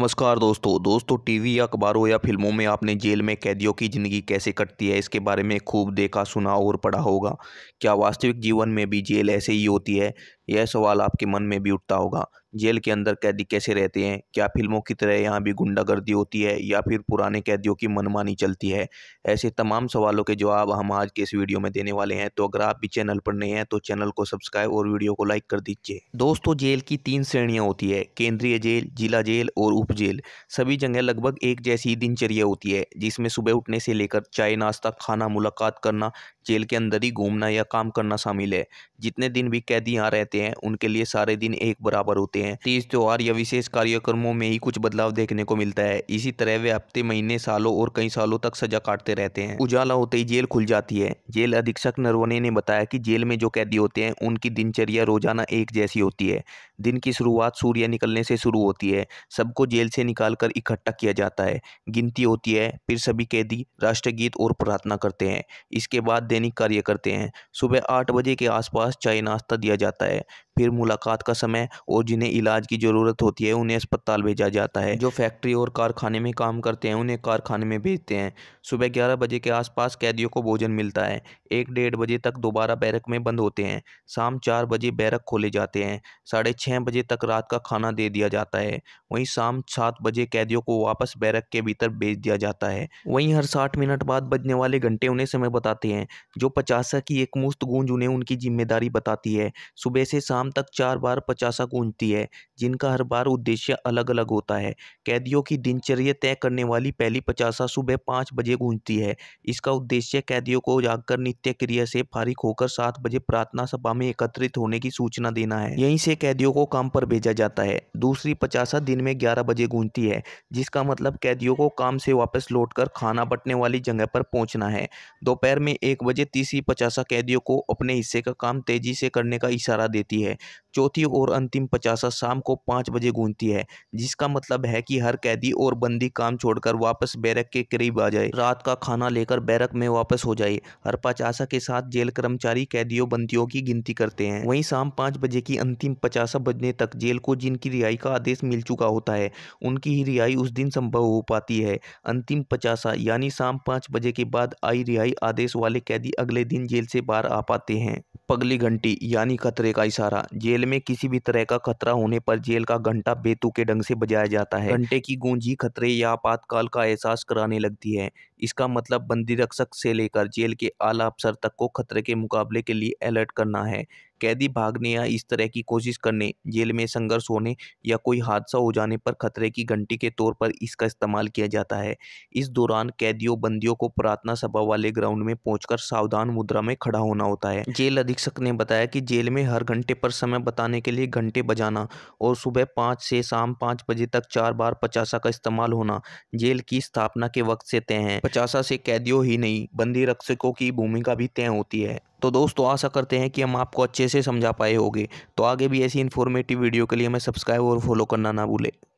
नमस्कार दोस्तों दोस्तों टीवी या अखबारों या फिल्मों में आपने जेल में कैदियों की ज़िंदगी कैसे कटती है इसके बारे में खूब देखा सुना और पढ़ा होगा क्या वास्तविक जीवन में भी जेल ऐसे ही होती है यह सवाल आपके मन में भी उठता होगा जेल के अंदर कैदी कैसे रहते हैं क्या फिल्मों की तरह यहाँ भी गुंडागर्दी होती है या फिर पुराने कैदियों की मनमानी चलती है ऐसे तमाम सवालों के जवाब हम आज के इस वीडियो में देने वाले हैं तो अगर आप भी चैनल पर नए हैं तो चैनल को सब्सक्राइब और वीडियो को लाइक कर दीजिए दोस्तों जेल की तीन श्रेणियाँ होती है केंद्रीय जेल जिला जेल और उप जेल सभी जगह लगभग एक जैसी दिनचर्या होती है जिसमें सुबह उठने से लेकर चाय नाश्ता खाना मुलाकात करना जेल के अंदर ही घूमना या काम करना शामिल है जितने दिन भी कैदी यहाँ रहते हैं उनके लिए सारे दिन एक बराबर होते हैं तीज त्यौहार या विशेष कार्यक्रमों में ही कुछ बदलाव देखने को मिलता है इसी तरह वे हफ्ते महीने सालों और कई सालों तक सजा काटते रहते हैं उजाला होते ही जेल खुल जाती है जेल अधीक्षक नरवने ने बताया कि जेल में जो कैदी होते हैं उनकी दिनचर्या रोजाना एक जैसी होती है दिन की शुरुआत सूर्य निकलने से शुरू होती है सबको जेल से निकाल इकट्ठा किया जाता है गिनती होती है फिर सभी कैदी राष्ट्रगीत और प्रार्थना करते हैं इसके बाद दैनिक कार्य करते हैं सुबह आठ बजे के आसपास चाय नाश्ता दिया जाता है फिर मुलाकात का समय और जिन्हें इलाज की ज़रूरत होती है उन्हें अस्पताल भेजा जाता है जो फैक्ट्री और कारखाने में काम करते हैं उन्हें कारखाने में भेजते हैं सुबह ग्यारह बजे के आसपास कैदियों को भोजन मिलता है एक डेढ़ बजे तक दोबारा बैरक में बंद होते हैं शाम चार बजे बैरक खोले जाते हैं साढ़े छः बजे तक रात का खाना दे दिया जाता है वहीं शाम सात बजे कैदियों को वापस बैरक के भीतर भेज दिया जाता है वहीं हर साठ मिनट बाद बजने वाले घंटे उन्हें समय बताते हैं जो पचासा की एक मुस्त गूंज उन्हें उनकी जिम्मेदारी बताती है सुबह से शाम तक चार बार पचासा गूंजती है जिनका हर बार उद्देश्य अलग अलग होता है कैदियों की दिनचर्या तय करने वाली पहली पचासा सुबह पाँच बजे गूंजती है इसका उद्देश्य कैदियों को जागकर नित्य क्रिया से फारिक होकर सात बजे प्रार्थना सभा में एकत्रित होने की सूचना देना है यहीं से कैदियों को काम पर भेजा जाता है दूसरी पचासा दिन में ग्यारह बजे गूंजती है जिसका मतलब कैदियों को काम से वापस लौट खाना बटने वाली जगह पर पहुंचना है दोपहर में एक बजे तीसरी पचासा कैदियों को अपने हिस्से का काम तेजी से करने का इशारा देती है है चौथी और अंतिम पचासा शाम को पाँच बजे गूंजती है जिसका मतलब है कि हर कैदी और बंदी काम छोड़कर वापस बैरक के करीब आ जाए रात का खाना लेकर बैरक में वापस हो जाए हर पचासा के साथ जेल कर्मचारी कैदियों बंदियों की गिनती करते हैं वहीं शाम पाँच बजे की अंतिम पचासा बजने तक जेल को जिनकी रिहाई का आदेश मिल चुका होता है उनकी ही रिहाई उस दिन संभव हो पाती है अंतिम पचासा यानी शाम पाँच बजे के बाद आई रिहाई आदेश वाले कैदी अगले दिन जेल से बाहर आ पाते हैं पगली घंटी यानी खतरे का इशारा जेल में किसी भी तरह का खतरा होने पर जेल का घंटा के ढंग से बजाया जाता है घंटे की गूंज ही खतरे या आपातकाल का एहसास कराने लगती है इसका मतलब बंदी रक्षक से लेकर जेल के आला अफसर तक को खतरे के मुकाबले के लिए अलर्ट करना है कैदी भागने या इस तरह की कोशिश करने जेल में संघर्ष होने या कोई हादसा हो जाने पर खतरे की घंटी के तौर पर इसका इस्तेमाल किया जाता है इस दौरान कैदियों बंदियों को प्रार्थना सभा वाले ग्राउंड में पहुंचकर सावधान मुद्रा में खड़ा होना होता है जेल अधीक्षक ने बताया कि जेल में हर घंटे पर समय बताने के लिए घंटे बजाना और सुबह पाँच से शाम पाँच बजे तक चार बार पचासा का इस्तेमाल होना जेल की स्थापना के वक्त से तय है पचासा से कैदियों ही नहीं बंदी रक्षकों की भूमिका भी तय होती है तो दोस्तों आशा करते हैं कि हम आपको अच्छे से समझा पाए होंगे तो आगे भी ऐसी इन्फॉर्मेटिव वीडियो के लिए हमें सब्सक्राइब और फॉलो करना ना भूलें